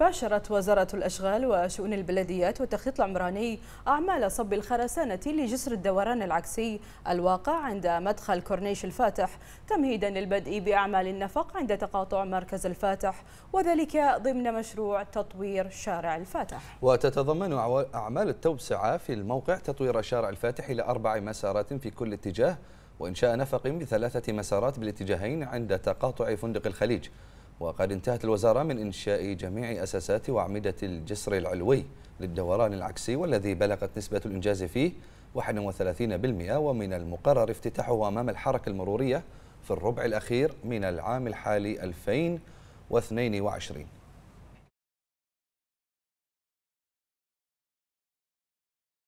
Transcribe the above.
باشرت وزارة الأشغال وشؤون البلديات والتخطيط العمراني أعمال صب الخرسانة لجسر الدوران العكسي الواقع عند مدخل كورنيش الفاتح تمهيدا للبدء بأعمال النفق عند تقاطع مركز الفاتح وذلك ضمن مشروع تطوير شارع الفاتح وتتضمن أعمال التوسعة في الموقع تطوير شارع الفاتح إلى أربع مسارات في كل اتجاه وإنشاء نفق بثلاثة مسارات بالاتجاهين عند تقاطع فندق الخليج وقد انتهت الوزارة من إنشاء جميع أساسات وأعمدة الجسر العلوي للدوران العكسي والذي بلغت نسبة الإنجاز فيه 31% ومن المقرر افتتاحه أمام الحركة المرورية في الربع الأخير من العام الحالي 2022